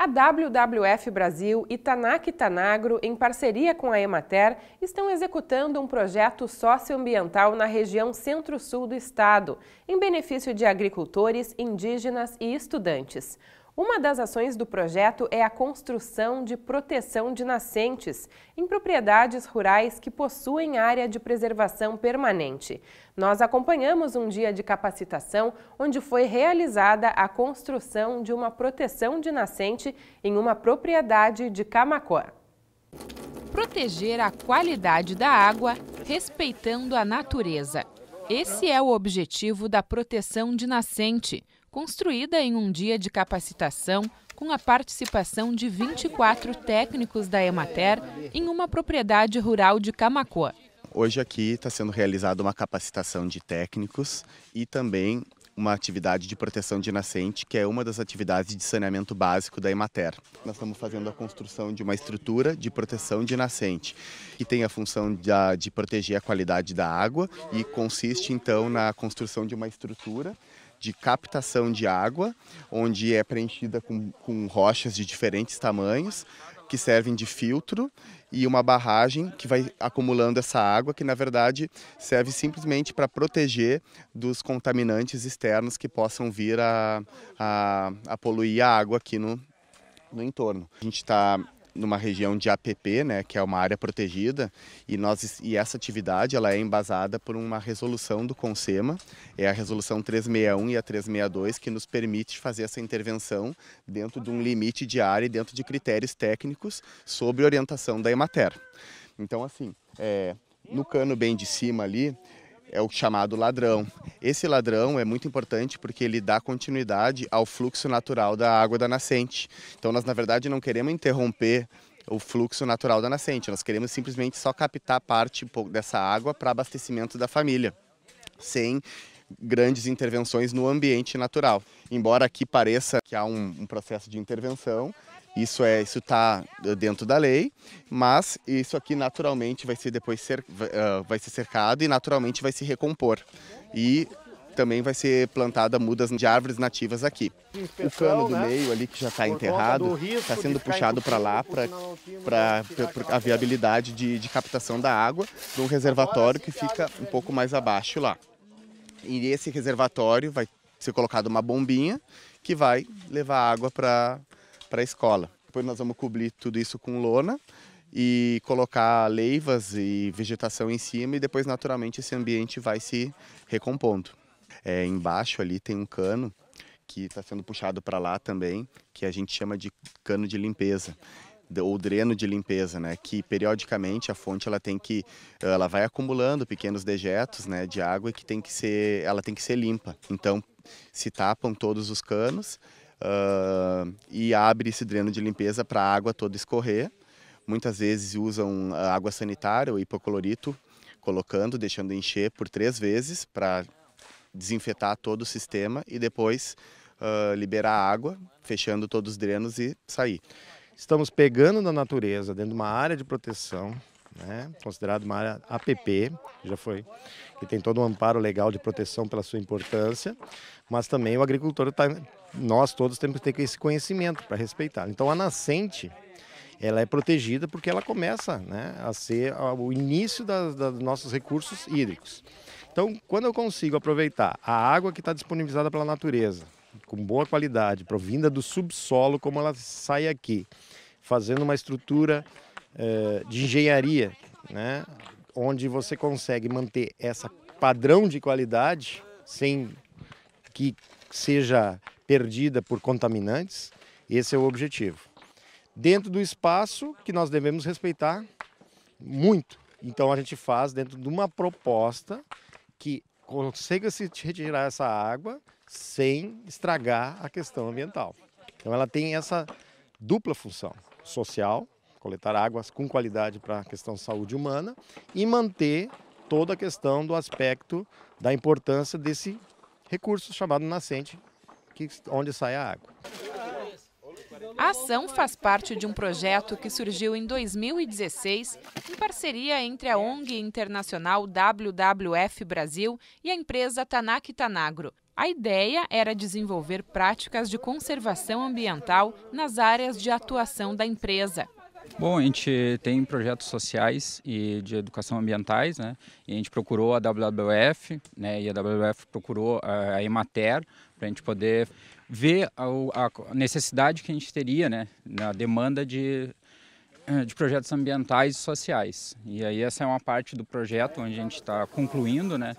A WWF Brasil e Tanaki Tanagro, em parceria com a Emater, estão executando um projeto socioambiental na região centro-sul do estado, em benefício de agricultores, indígenas e estudantes. Uma das ações do projeto é a construção de proteção de nascentes em propriedades rurais que possuem área de preservação permanente. Nós acompanhamos um dia de capacitação onde foi realizada a construção de uma proteção de nascente em uma propriedade de Camacoa. proteger a qualidade da água, respeitando a natureza. Esse é o objetivo da proteção de nascente, construída em um dia de capacitação com a participação de 24 técnicos da Emater em uma propriedade rural de Camacoa. Hoje aqui está sendo realizada uma capacitação de técnicos e também uma atividade de proteção de nascente, que é uma das atividades de saneamento básico da Emater. Nós estamos fazendo a construção de uma estrutura de proteção de nascente, que tem a função de proteger a qualidade da água e consiste então na construção de uma estrutura de captação de água, onde é preenchida com, com rochas de diferentes tamanhos que servem de filtro e uma barragem que vai acumulando essa água, que na verdade serve simplesmente para proteger dos contaminantes externos que possam vir a, a, a poluir a água aqui no, no entorno. A gente está numa região de APP, né, que é uma área protegida, e, nós, e essa atividade ela é embasada por uma resolução do CONSEMA, é a resolução 361 e a 362, que nos permite fazer essa intervenção dentro de um limite de área e dentro de critérios técnicos sobre orientação da Emater. Então, assim, é, no cano bem de cima ali, é o chamado ladrão. Esse ladrão é muito importante porque ele dá continuidade ao fluxo natural da água da nascente. Então, nós, na verdade, não queremos interromper o fluxo natural da nascente, nós queremos simplesmente só captar parte dessa água para abastecimento da família, sem grandes intervenções no ambiente natural. Embora aqui pareça que há um, um processo de intervenção, isso é, isso está eh, dentro da lei, mas isso aqui naturalmente vai ser depois ser, eh, vai ser cercado e naturalmente vai se recompor. E também vai ser plantada mudas de árvores nativas aqui. o cano do né? meio ali que já está enterrado está sendo puxado para lá para a viabilidade de, de captação da água de um reservatório que fica um pouco mais abaixo lá. E esse reservatório vai ser colocado uma bombinha que vai levar água para para a escola. Depois nós vamos cobrir tudo isso com lona e colocar leivas e vegetação em cima e depois naturalmente esse ambiente vai se recompondo. É, embaixo ali tem um cano que está sendo puxado para lá também, que a gente chama de cano de limpeza ou dreno de limpeza, né? Que periodicamente a fonte ela tem que, ela vai acumulando pequenos dejetos, né, de água que tem que ser, ela tem que ser limpa. Então se tapam todos os canos uh, e abre esse dreno de limpeza para a água toda escorrer. Muitas vezes usam ah, água sanitária ou hipoclorito, colocando, deixando encher por três vezes para desinfetar todo o sistema e depois uh, liberar água, fechando todos os drenos e sair. Estamos pegando da natureza, dentro de uma área de proteção, né? considerado uma área APP, já foi, que tem todo um amparo legal de proteção pela sua importância, mas também o agricultor tá, nós todos temos que ter esse conhecimento para respeitar. Então a nascente, ela é protegida porque ela começa né, a ser o início dos nossos recursos hídricos. Então, quando eu consigo aproveitar a água que está disponibilizada pela natureza, com boa qualidade, provinda do subsolo, como ela sai aqui, fazendo uma estrutura eh, de engenharia, né? onde você consegue manter essa padrão de qualidade sem que seja perdida por contaminantes. Esse é o objetivo. Dentro do espaço que nós devemos respeitar muito. Então a gente faz dentro de uma proposta que consiga se retirar essa água sem estragar a questão ambiental. Então ela tem essa dupla função social coletar águas com qualidade para a questão saúde humana e manter toda a questão do aspecto da importância desse recurso chamado nascente, que, onde sai a água. A ação faz parte de um projeto que surgiu em 2016 em parceria entre a ONG internacional WWF Brasil e a empresa Tanak Tanagro. A ideia era desenvolver práticas de conservação ambiental nas áreas de atuação da empresa. Bom, a gente tem projetos sociais e de educação ambientais, né? E a gente procurou a WWF, né? E a WWF procurou a Emater para a gente poder ver a, necessidade que a gente teria, né? Na demanda de eh, de projetos ambientais e sociais. E aí essa é uma parte do projeto onde a gente está concluindo, né?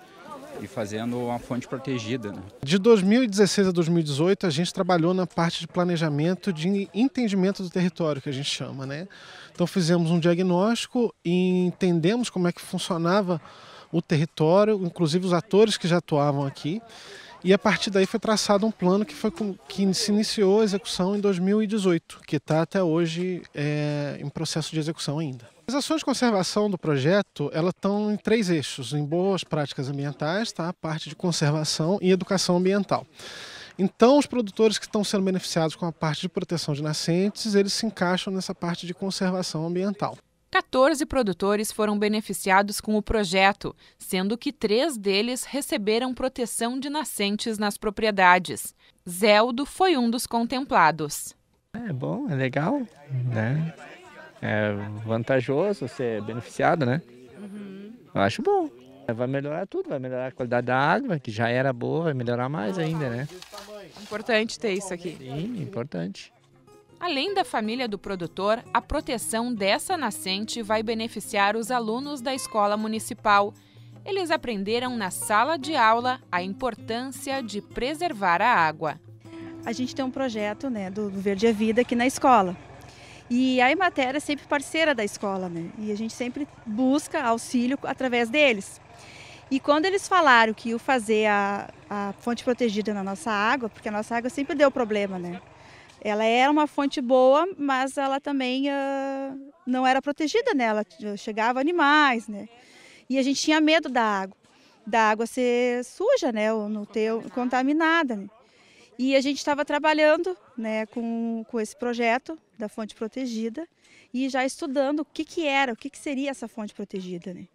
e fazendo uma fonte protegida. Né? De 2016 a 2018, a gente trabalhou na parte de planejamento de entendimento do território, que a gente chama. Né? Então fizemos um diagnóstico e entendemos como é que funcionava o território, inclusive os atores que já atuavam aqui. E a partir daí foi traçado um plano que, foi que se iniciou a execução em 2018, que está até hoje é, em processo de execução ainda. As ações de conservação do projeto estão em três eixos: em boas práticas ambientais, tá? a parte de conservação e educação ambiental. Então, os produtores que estão sendo beneficiados com a parte de proteção de nascentes, eles se encaixam nessa parte de conservação ambiental. 14 produtores foram beneficiados com o projeto, sendo que três deles receberam proteção de nascentes nas propriedades. Zeldo foi um dos contemplados. É bom, é legal, né? é vantajoso ser beneficiado, né? Uhum. Eu acho bom. Vai melhorar tudo, vai melhorar a qualidade da água, que já era boa, vai melhorar mais ainda, né? Importante ter isso aqui. Sim, importante. Além da família do produtor, a proteção dessa nascente vai beneficiar os alunos da escola municipal. Eles aprenderam na sala de aula a importância de preservar a água. A gente tem um projeto né, do Verde a é Vida aqui na escola. E a Emater é sempre parceira da escola, né? E a gente sempre busca auxílio através deles. E quando eles falaram que iam fazer a, a fonte protegida na nossa água, porque a nossa água sempre deu problema, né? Ela era uma fonte boa, mas ela também uh, não era protegida, né? Ela chegava animais, né? E a gente tinha medo da água, da água ser suja, né? Ou não ter contaminada. Né? E a gente estava trabalhando né, com, com esse projeto da fonte protegida e já estudando o que, que era, o que, que seria essa fonte protegida. Né?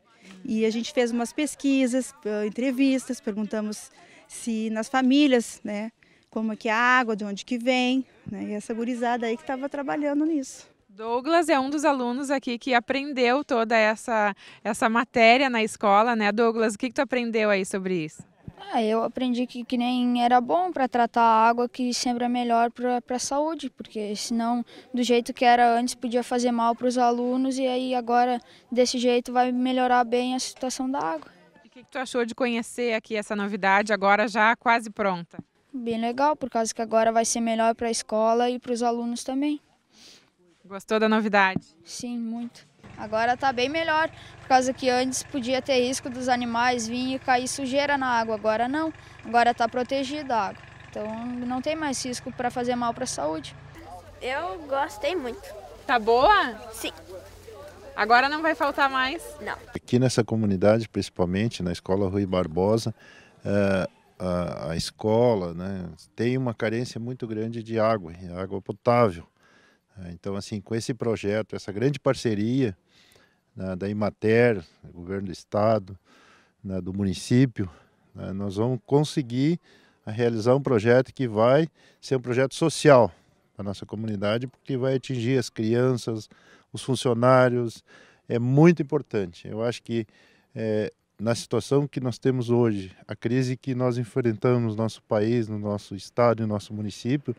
E a gente fez umas pesquisas, entrevistas, perguntamos se nas famílias, né, como é que é a água, de onde que vem, né, e essa gurizada aí que estava trabalhando nisso. Douglas é um dos alunos aqui que aprendeu toda essa, essa matéria na escola, né? Douglas, o que, que tu aprendeu aí sobre isso? Ah, eu aprendi que, que nem era bom para tratar a água, que sempre é melhor para a saúde, porque senão, do jeito que era antes, podia fazer mal para os alunos e aí agora, desse jeito, vai melhorar bem a situação da água. E o que, que tu achou de conhecer aqui essa novidade, agora já quase pronta? Bem legal, por causa que agora vai ser melhor para a escola e para os alunos também. Gostou da novidade? Sim, muito. Agora está bem melhor, por causa que antes podia ter risco dos animais vir e cair sujeira na água, agora não. Agora está protegida a água. Então não tem mais risco para fazer mal para a saúde. Eu gostei muito. Tá boa? Sim. Agora não vai faltar mais? Não. Aqui nessa comunidade, principalmente na escola Rui Barbosa, eh, a, escola né, tem uma carência muito grande de água, água potável. Eh, então, assim, com esse projeto, essa grande parceria né, da Imater, do governo do estado, né, do município, né, nós vamos conseguir realizar um projeto que vai ser um projeto social para nossa comunidade, porque vai atingir as crianças, os funcionários, é muito importante. Eu acho que é, na situação que nós temos hoje, a crise que nós enfrentamos no nosso país, no nosso estado e no nosso município,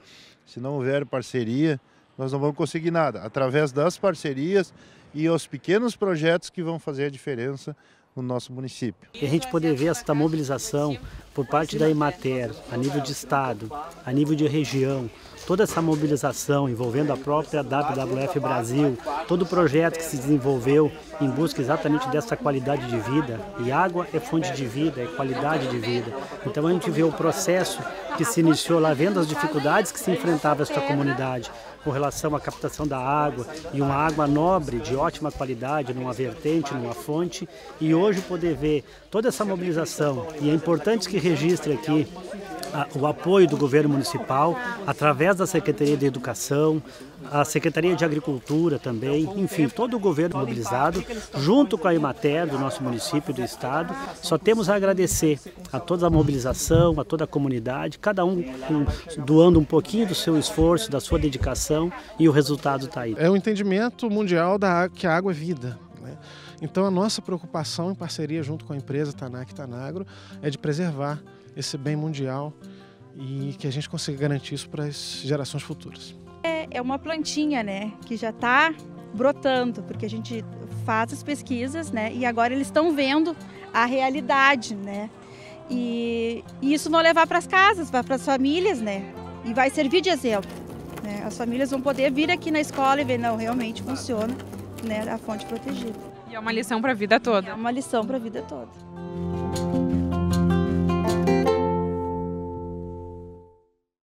se não houver parceria, nós não vamos conseguir nada. Através das parcerias e aos pequenos projetos que vão fazer a diferença no nosso município. E a gente poder ver esta mobilização por parte da Imater, a nível de estado, a nível de região, toda essa mobilização envolvendo a própria WWF Brasil, todo o projeto que se desenvolveu em busca exatamente dessa qualidade de vida, e água é fonte de vida, é qualidade de vida. Então a gente vê o processo que se iniciou lá, vendo as dificuldades que se enfrentava esta comunidade com relação à captação da água e uma água nobre, de ótima qualidade, numa vertente, numa fonte, e hoje poder ver toda essa mobilização, e é importante que registre aqui o apoio do governo municipal, através da Secretaria de Educação, a Secretaria de Agricultura também, enfim, todo o governo mobilizado, junto com a Imater do nosso município e do estado. Só temos a agradecer a toda a mobilização, a toda a comunidade, cada um doando um pouquinho do seu esforço, da sua dedicação e o resultado está aí. É o um entendimento mundial da, que a água é vida. Né? Então a nossa preocupação em parceria junto com a empresa Tanac Tanagro é de preservar esse bem mundial e que a gente consiga garantir isso para as gerações futuras. É, é uma plantinha, né, que já está brotando, porque a gente faz as pesquisas, né, e agora eles estão vendo a realidade, né, e, e isso vai levar para as casas, para as famílias, né, e vai servir de exemplo. Né? As famílias vão poder vir aqui na escola e ver, não, realmente funciona, né, a fonte protegida. E é uma lição para a vida toda. É uma lição para a vida toda.